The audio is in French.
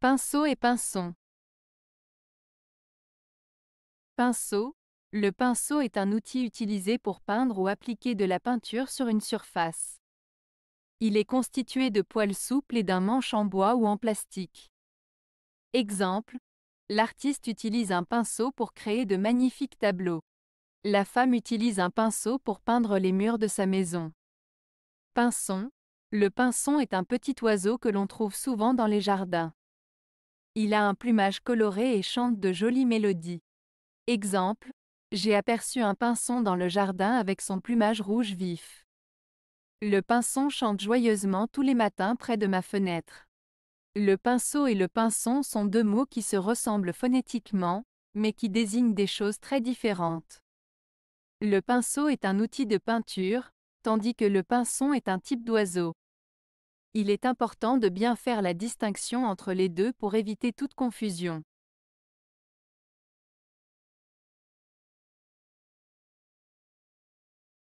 Pinceau et pinson. Pinceau. Le pinceau est un outil utilisé pour peindre ou appliquer de la peinture sur une surface. Il est constitué de poils souples et d'un manche en bois ou en plastique. Exemple. L'artiste utilise un pinceau pour créer de magnifiques tableaux. La femme utilise un pinceau pour peindre les murs de sa maison. Pinson. Le pinson est un petit oiseau que l'on trouve souvent dans les jardins. Il a un plumage coloré et chante de jolies mélodies. Exemple, j'ai aperçu un pinson dans le jardin avec son plumage rouge vif. Le pinson chante joyeusement tous les matins près de ma fenêtre. Le pinceau et le pinson sont deux mots qui se ressemblent phonétiquement, mais qui désignent des choses très différentes. Le pinceau est un outil de peinture, tandis que le pinson est un type d'oiseau. Il est important de bien faire la distinction entre les deux pour éviter toute confusion.